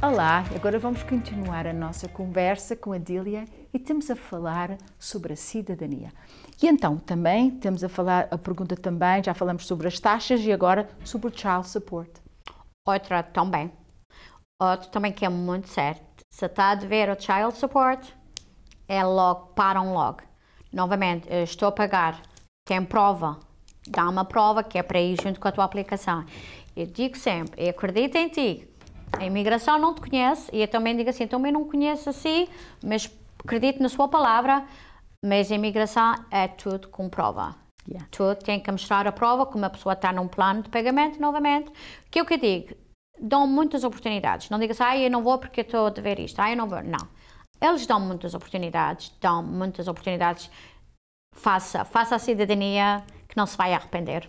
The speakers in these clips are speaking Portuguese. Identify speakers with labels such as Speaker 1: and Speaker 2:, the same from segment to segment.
Speaker 1: Olá, agora vamos continuar a nossa conversa com a Dília e temos a falar sobre a cidadania. E então também temos a falar, a pergunta também, já falamos sobre as taxas e agora sobre o child support. Outra
Speaker 2: também. Outro também que é muito certo. Se está a dever o child support, é logo, param logo. Novamente, estou a pagar, tem prova, dá uma prova que é para ir junto com a tua aplicação. Eu digo sempre, eu acredito em ti, a imigração não te conhece e eu também digo assim, também então, não conheço assim, mas acredito na sua palavra, mas a imigração é tudo com prova. Yeah. Tu tem que mostrar a prova que uma pessoa está num plano de pagamento novamente. Que é o que eu digo, dão muitas oportunidades. Não digas, ah, eu não vou porque estou a dever isto, ah, eu não vou. Não. Eles dão muitas oportunidades, dão muitas oportunidades. Faça, faça a cidadania que não
Speaker 1: se vai arrepender.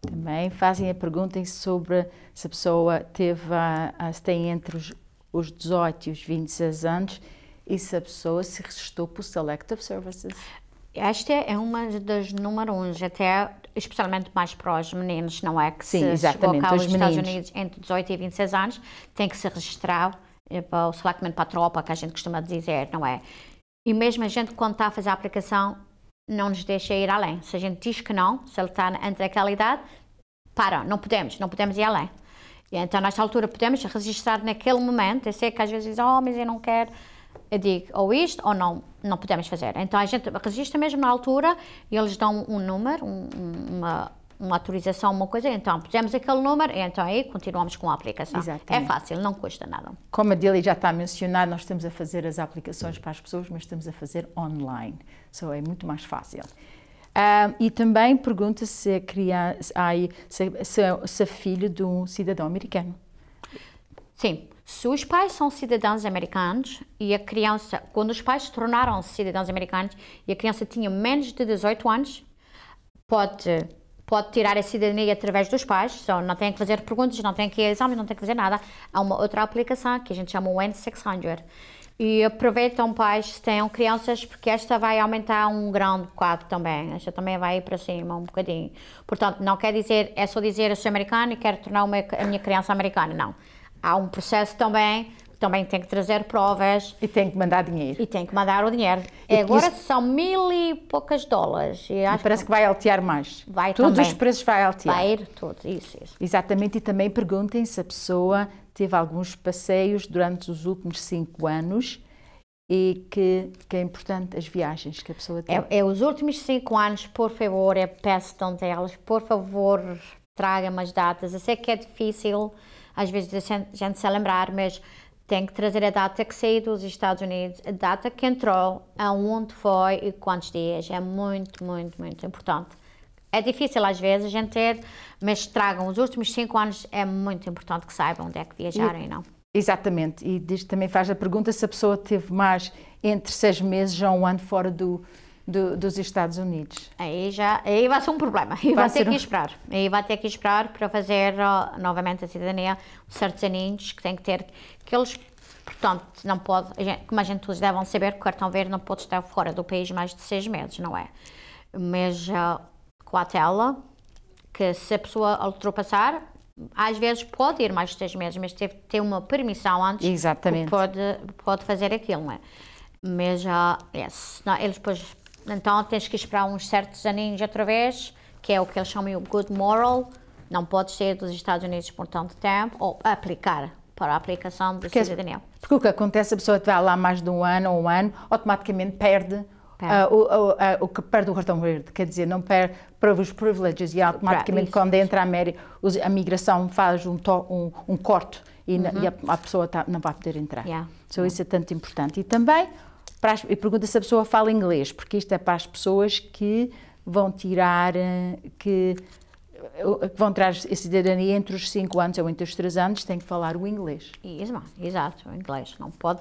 Speaker 1: Também fazem a pergunta sobre se a pessoa teve a, se tem entre os, os 18 e os 26 anos e se a pessoa se registrou por Selective Services. Esta é uma das número uns, até
Speaker 2: especialmente mais para os meninos, não é? Que Sim, se exatamente. Os meninos. Estados Unidos entre 18 e 26 anos, tem que se registrar eh, para o selectment para a tropa, que a gente costuma dizer, não é? E mesmo a gente, quando está a fazer a aplicação, não nos deixa ir além. Se a gente diz que não, se ele está entre aquela idade, para, não podemos, não podemos ir além. E então, nesta altura, podemos registrar naquele momento. Eu sei que às vezes dizem, oh, mas eu não quero. Eu digo ou isto ou não, não podemos fazer. Então a gente registra mesmo na altura e eles dão um número, um, uma, uma autorização, uma coisa, então pusemos aquele número, então aí continuamos com a aplicação. É Exatamente. É
Speaker 1: fácil, não custa nada. Como a Dili já está a mencionar, nós estamos a fazer as aplicações para as pessoas, mas estamos a fazer online, só so é muito mais fácil. Um, e também pergunta se a criança, ai, se, se, é filho de um cidadão americano. Sim, se os pais são cidadãos americanos e a criança, quando os pais
Speaker 2: tornaram cidadãos americanos e a criança tinha menos de 18 anos, pode pode tirar a cidadania através dos pais, só não tem que fazer perguntas, não tem que ir a exames, não tem que fazer nada. Há uma outra aplicação que a gente chama o N600 e aproveitam pais se tenham crianças porque esta vai aumentar um grande de quadro também, esta também vai para cima um bocadinho. Portanto, não quer dizer, é só dizer eu sou americano e quero tornar uma, a minha criança americana, não. Há um processo também também tem que trazer provas. E tem que mandar dinheiro. E tem que mandar
Speaker 1: o dinheiro. E é, Agora isso... são mil e poucas dólares. E, e parece que... que vai altear mais. Vai Todos também. os preços vai altear. Vai ir tudo, isso, isso. Exatamente, e também perguntem se a pessoa teve alguns passeios durante os últimos cinco anos e que, que é importante as viagens que a pessoa tem. É, é os últimos cinco anos, por favor, é peço tanto
Speaker 2: elas, por favor, traga as datas. Eu sei que é difícil, às vezes, a gente se lembrar, mas tem que trazer a data que saiu dos Estados Unidos, a data que entrou, aonde foi e quantos dias. É muito, muito, muito importante. É difícil às vezes a gente ter, mas tragam os últimos cinco anos, é muito importante que saibam onde é que
Speaker 1: viajaram e, e não. Exatamente, e diz, também faz a pergunta se a pessoa teve mais entre seis meses ou um ano fora do, do, dos Estados Unidos. Aí já aí vai ser um problema.
Speaker 2: Aí vai, vai ter um... que esperar. Aí vai ter que esperar para fazer uh, novamente a cidadania certos aninhos que tem que ter que eles Portanto, não pode, como a gente todos devem saber, o cartão verde não pode estar fora do país mais de seis meses, não é? Mas uh, com a tela, que se a pessoa ultrapassar, às vezes pode ir mais de seis meses, mas teve ter uma permissão antes Exatamente. pode, pode fazer aquilo, não é? Mas já, uh, yes, não, eles depois então tens que esperar uns certos aninhos outra vez, que é o que eles chamam de good moral. Não podes ser dos Estados Unidos por tanto tempo, ou aplicar para a aplicação do porque, é- cidadania.
Speaker 1: Porque o que acontece, a pessoa está lá mais de um ano ou um ano, automaticamente perde Uh, o, o, ah, o, que perde o cartão verde, quer dizer, não perde para os privilégios e automaticamente isso, quando isso. entra a América, a migração faz um, to, um, um corte e, uhum. e a, uhum. a, pessoa tá, não vai poder entrar. Yeah. Então isso é tanto importante. E também para as, e pergunta se a pessoa fala inglês, porque isto é para as pessoas que vão tirar, eh, que, eh, que vão tirar a cidadania entre os 5 anos ou entre os 3 anos, tem que falar o inglês. Exato, o inglês. Não pode,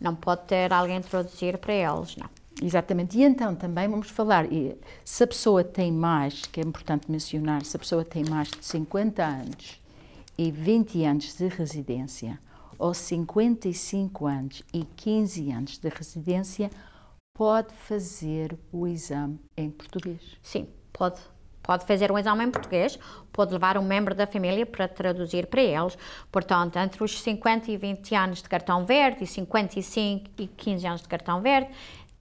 Speaker 1: não pode ter alguém traduzir para eles, não. Exatamente. E então também vamos falar, e, se a pessoa tem mais, que é importante mencionar, se a pessoa tem mais de 50 anos e 20 anos de residência, aos 55 anos e 15 anos de residência pode fazer o exame em português. Sim, pode. Pode
Speaker 2: fazer um exame em português, pode levar um membro da família para traduzir para eles. Portanto, entre os 50 e 20 anos de cartão verde e 55 e 15 anos de cartão verde,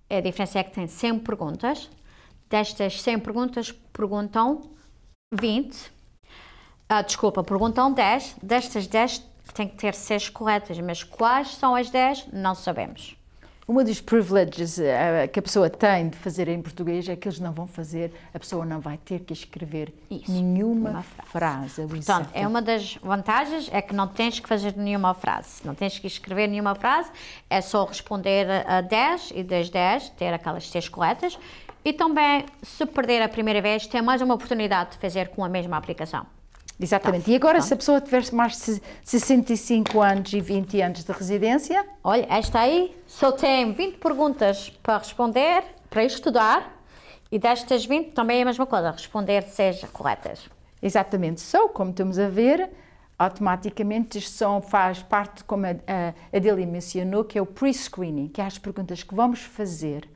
Speaker 2: a diferença é que tem 100 perguntas. Destas 100 perguntas, perguntam 20. Ah, desculpa, perguntam 10. Destas 10, tem que ter seis corretas, mas quais são as dez, não sabemos.
Speaker 1: Uma dos privileges uh, eh, que a pessoa tem de fazer em português é que eles não vão fazer, a pessoa não vai ter que escrever Isso, nenhuma frase. frase. Portanto, é uma
Speaker 2: das vantagens é que não tens que fazer nenhuma frase, não tens que escrever nenhuma frase, é só responder a 10 e das 10 ter aquelas seis corretas e também, se perder a primeira vez, tem mais uma oportunidade
Speaker 1: de fazer com a mesma aplicação. Exatamente. Tá. E agora, tá. se a pessoa tiver mais de 65 anos e 20 anos de residência? Olha, esta aí só tem 20 perguntas
Speaker 2: para responder, para estudar, e destas 20 também é a mesma coisa, responder seja
Speaker 1: corretas. Exatamente. Só, so, como estamos a ver, automaticamente isto são, faz parte, como a, a mencionou, que é o pre-screening, que é as perguntas que vamos fazer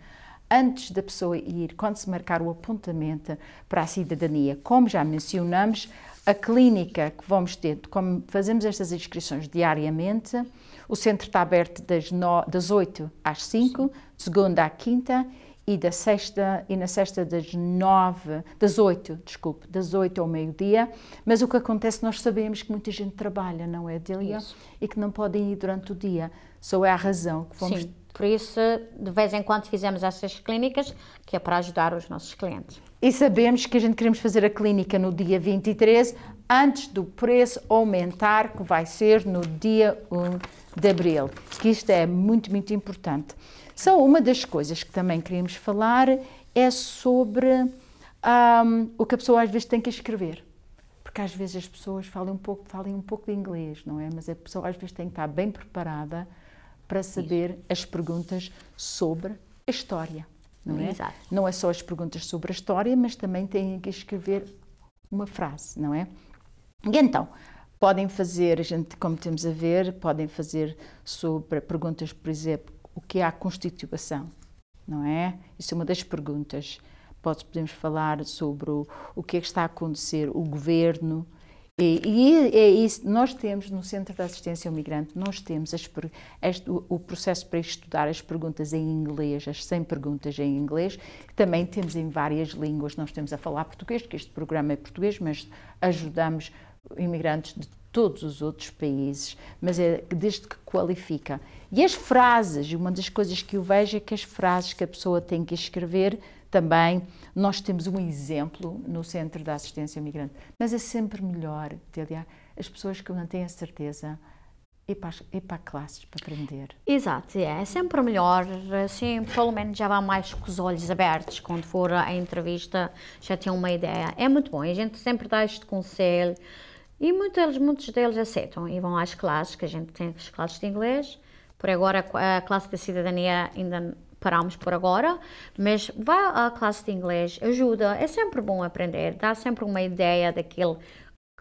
Speaker 1: antes da pessoa ir, quando se marcar o apontamento para a cidadania. Como já mencionamos, a clínica que vamos ter, como fazemos estas inscrições diariamente, o centro está aberto das, no, das 8 às 5, de segunda à quinta e da sexta e na sexta das 9, das 8, desculpe, das 8 ao meio-dia, mas o que acontece nós sabemos que muita gente trabalha, não é, Delia? E que não podem ir durante o dia. Só é a razão que vamos Sim.
Speaker 2: Por isso, de vez em quando fizemos essas clínicas, que é para ajudar os nossos clientes.
Speaker 1: E sabemos que a gente queremos fazer a clínica no dia 23, antes do preço aumentar, que vai ser no dia 1 de abril. Que isto é muito, muito importante. Só uma das coisas que também queríamos falar é sobre um, o que a pessoa às vezes tem que escrever. Porque às vezes as pessoas falam um pouco, falam um pouco de inglês, não é? Mas a pessoa às vezes tem que estar bem preparada para saber Isso. as perguntas sobre a história não é? Exato. Não é só as perguntas sobre a história, mas também têm que escrever uma frase, não é? E então, podem fazer, a gente, como temos a ver, podem fazer sobre perguntas, por exemplo, o que é a constituição, não é? Isso é uma das perguntas. Podemos falar sobre o, o que é que está a acontecer, o governo, e, e, é isso, nós temos no Centro de Assistência ao Migrante, nós temos as, o, o, processo para estudar as perguntas em inglês, as 100 perguntas em inglês, também temos em várias línguas, nós temos a falar português, que este programa é português, mas ajudamos imigrantes de todos os outros países, mas é desde que qualifica. E as frases, uma das coisas que eu vejo é que as frases que a pessoa tem que escrever também nós temos um exemplo no Centro da Assistência ao Migrante, mas é sempre melhor Delia, as pessoas que não têm a certeza e para, e para classes para aprender.
Speaker 2: Exato, é, é sempre melhor, assim, pelo menos já vá mais com os olhos abertos quando for a entrevista, já tem uma ideia. É muito bom, a gente sempre dá este conselho e muitos, muitos deles aceitam e vão às classes, que a gente tem as classes de inglês, por agora a classe da cidadania ainda paramos por agora, mas vá à classe de inglês, ajuda, é sempre bom aprender, dá sempre uma ideia daquilo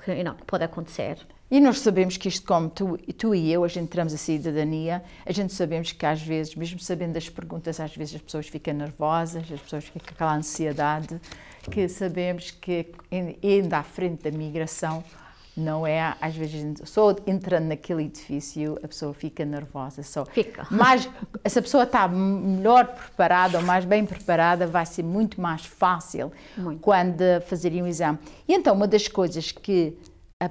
Speaker 2: que não, pode acontecer.
Speaker 1: E nós sabemos que isto, como tu, tu e eu, a gente entramos a cidadania, a gente sabemos que às vezes, mesmo sabendo as perguntas, às vezes as pessoas ficam nervosas, as pessoas ficam com aquela ansiedade, que sabemos que ainda à frente da migração não é? Às vezes, só entrando naquele edifício, a pessoa fica nervosa. Só. Fica. Mas se a pessoa está melhor preparada ou mais bem preparada, vai ser muito mais fácil muito. quando fazerem um exame. E então, uma das coisas que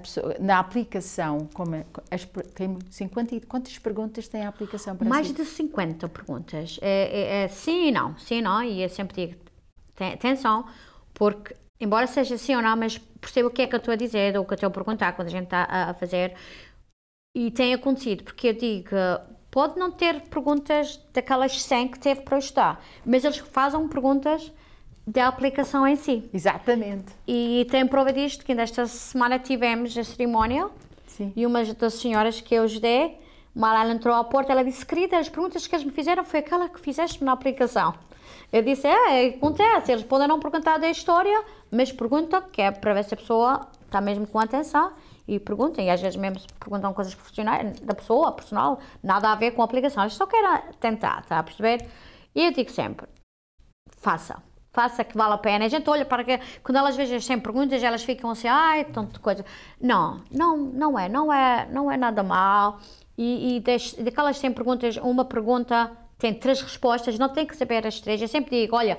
Speaker 1: Pessoa, na aplicação, como, é, as, tem 50, quantas perguntas tem a aplicação para Mais de 50 perguntas. É, é, é
Speaker 2: sim e não, sim e não, e eu é sempre digo, atenção, porque embora seja assim ou não, mas percebo o que é que eu estou a dizer ou o que eu estou a perguntar quando a gente está a, fazer. E tem acontecido, porque eu digo, pode não ter perguntas daquelas 100 que teve para ajudar, mas eles fazem perguntas da aplicação em si. Exatamente. E tem prova disto que ainda esta semana tivemos a cerimónia Sim. e uma das senhoras que eu ajudei, mal ela entrou à porta, ela disse, querida, as perguntas que eles me fizeram foi aquela que fizeste na aplicação. Eu disse, é, é, acontece, eles podem não perguntar da história, mas perguntam, que é para ver se a pessoa está mesmo com atenção e perguntam, e às vezes mesmo perguntam coisas profissionais, da pessoa, personal, nada a ver com a aplicação, eles só querem tentar, está a perceber? E eu digo sempre, faça, faça que vale a pena. A gente olha para que, quando elas vejam sem perguntas, elas ficam assim, ai, tanto coisa. Não, não, não é, não é, não é nada mal. E, e, deixe, daquelas 100 perguntas, uma pergunta tem três respostas, não tem que saber as três. Eu sempre digo, olha,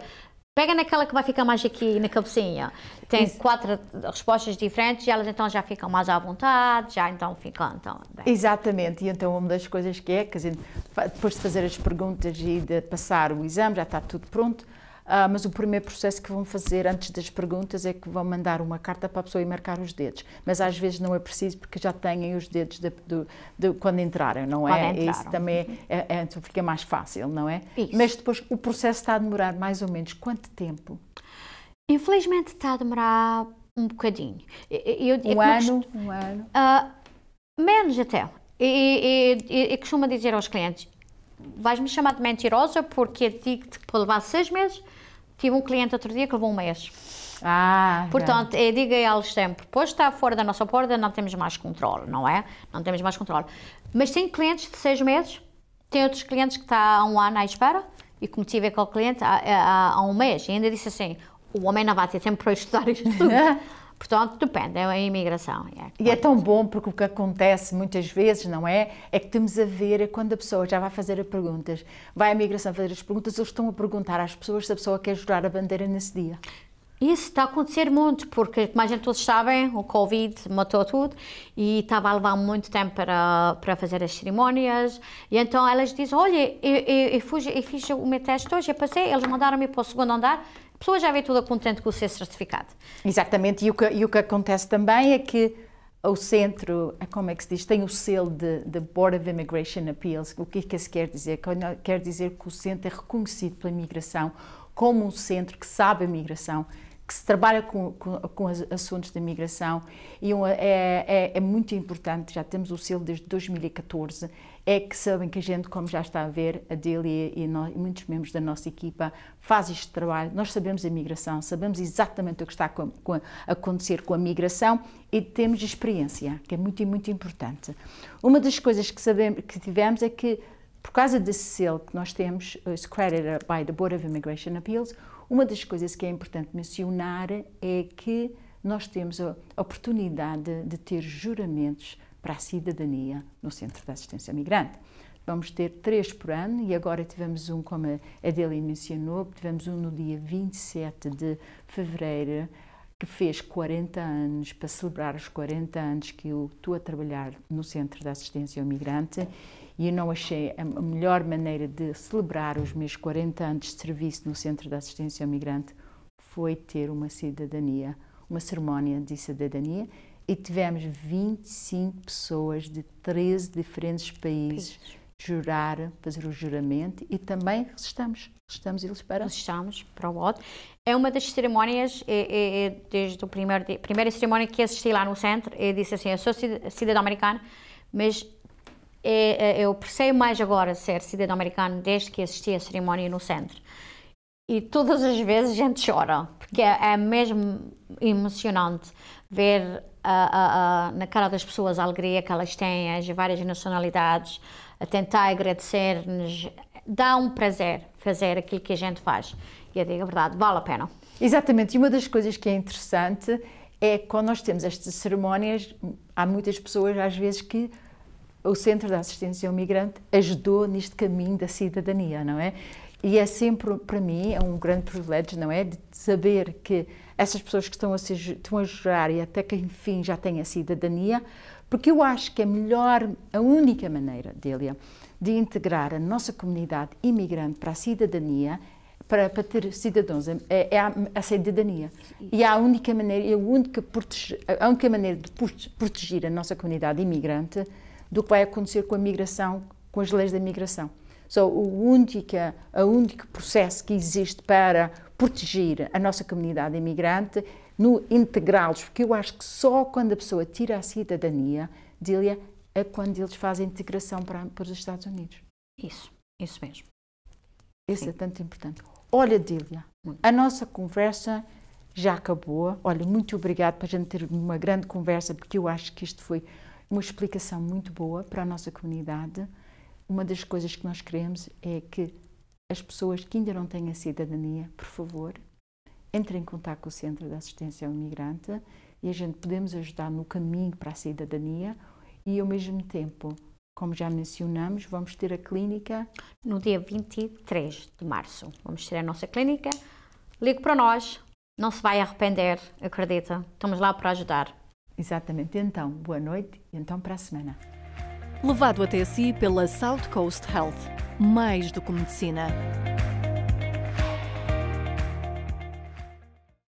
Speaker 2: pega naquela que vai ficar mais aqui na cabecinha. Tem Isso. quatro respostas diferentes e elas então já ficam mais à vontade, já então ficam então
Speaker 1: bem. Exatamente, e então uma das coisas que é, depois de fazer as perguntas e de passar o exame, já está tudo pronto, ah, mas o primeiro processo que vão fazer antes das perguntas é que vão mandar uma carta para a pessoa e marcar os dedos. Mas às vezes não é preciso porque já têm os dedos de, de, de, quando entraram, não é? Entraram. Isso também é, é, é, então fica mais fácil, não é? Isso. Mas depois o processo está a demorar mais ou menos quanto tempo?
Speaker 2: Infelizmente está a demorar um bocadinho. Eu, é eu, um, eu, ano,
Speaker 1: costumo, um ano?
Speaker 2: Uh, menos até. E, e, e costumo dizer aos clientes, vais-me chamar de mentirosa porque digo-te que levar seis meses Tive um cliente outro dia que levou um mês. Ah, Portanto, é. Eh, diga a eles sempre, pois está fora da nossa porta, não temos mais controle, não é? Não temos mais controle. Mas tem clientes de seis meses, tem outros clientes que está há um ano à espera, e como tive aquele cliente há, há, há um mês, e ainda disse assim, o homem não vai ter tempo para estudar isto tudo.
Speaker 1: Portanto, depende, é a imigração. É e é tão bom porque o que acontece muitas vezes, não é? É que temos a ver quando a pessoa já vai fazer as perguntas, vai à imigração fazer as perguntas, eles estão a perguntar às pessoas se a pessoa quer jurar a bandeira nesse dia. Isso está a acontecer muito, porque,
Speaker 2: como a gente todos sabem, o Covid matou tudo e estava a levar muito tempo para, para fazer as cerimónias. E então elas dizem: Olha, eu, eu, eu, eu fiz o meu teste hoje, eu passei, eles mandaram-me para o segundo andar, pessoa já vê tudo contente com o seu certificado.
Speaker 1: Exatamente, e o que, e o que acontece também é que o centro, ah, como é que se diz, tem o selo de, de Board of Immigration Appeals. O que é que isso quer dizer? Quer dizer que o centro é reconhecido pela migração como um centro que sabe a migração, que se trabalha com, com, com assuntos da migração e um, é, é, é, muito importante, já temos o selo desde 2014, é que sabem que a gente, como já está a ver, a Dele e, e muitos membros da nossa equipa fazem este trabalho, nós sabemos a migração, sabemos exatamente o que está a, com a acontecer com a migração e temos experiência, que é muito, muito importante. Uma das coisas que, sabemos, que tivemos é que por causa desse selo que nós temos, esse eh, credit by the Board of Immigration Appeals, uma das coisas que é importante mencionar é que nós temos a oportunidade de ter juramentos para a cidadania no Centro de Assistência Migrante. Vamos ter três por ano e agora tivemos um, como a Adélia mencionou, tivemos um no dia 27 de fevereiro, que fez 40 anos, para celebrar os 40 anos que eu estou a trabalhar no Centro de Assistência ao Migrante e eu não achei a melhor maneira de celebrar os meus 40 anos de serviço no Centro de Assistência ao Migrante foi ter uma cidadania, uma cerimónia de cidadania e tivemos 25 pessoas de 13 diferentes países jurar, fazer o juramento e também resistamos, resistamos eles para... Resistamos para o outro É uma das cerimónias, é, é, é, desde o primeiro,
Speaker 2: a primeira cerimónia que assisti lá no centro, eu disse assim, eu sou cidadão americano, mas é, é, eu percebo mais agora ser cidadão americano desde que assisti a cerimónia no centro. E todas as vezes a gente chora, porque é, é, mesmo emocionante ver a, a, a, na cara das pessoas a alegria que elas têm, as várias nacionalidades, a tentar agradecer-nos. Dá um prazer fazer aquilo
Speaker 1: que a gente faz. E eu digo a verdade, vale a pena. Exatamente, e uma das coisas que é interessante é quando nós temos estas cerimónias, há muitas pessoas às vezes que o Centro de Assistência ao Migrante ajudou neste caminho da cidadania, não é? E é sempre, para mim, é um grande privilégio, não é? De saber que essas pessoas que estão a, se, estão a jurar e até que, enfim, já têm a cidadania, porque eu acho que é melhor, a única maneira, Délia, de integrar a nossa comunidade imigrante para a cidadania, para, para ter cidadãos, é, é, é a, a, cidadania. E é a única maneira, é a única, protege, a única maneira de proteger a nossa comunidade imigrante do que vai acontecer com a migração, com as leis da migração. Só o único, a único processo que existe para proteger a nossa comunidade imigrante, no integrá-los, porque eu acho que só quando a pessoa tira a cidadania, Dília, é quando eles fazem integração para, para os Estados Unidos. Isso, isso mesmo. Isso é tanto importante. Olha, Dília, a nossa conversa já acabou. Olha, muito obrigada para a gente ter uma grande conversa, porque eu acho que isto foi uma explicação muito boa para a nossa comunidade. Uma das coisas que nós queremos é que as pessoas que ainda não têm a cidadania, por favor, entrem em contato com o Centro de Assistência ao Imigrante e a gente podemos ajudar no caminho para a cidadania e, ao mesmo tempo, como já mencionamos, vamos ter a clínica... No dia 23 de março.
Speaker 2: Vamos ter a nossa clínica. Ligue para nós, não se vai arrepender, acredita.
Speaker 1: Estamos lá para ajudar. Exatamente. Então, boa noite e então para a semana. Levado até si pela South Coast Health, mais do que medicina.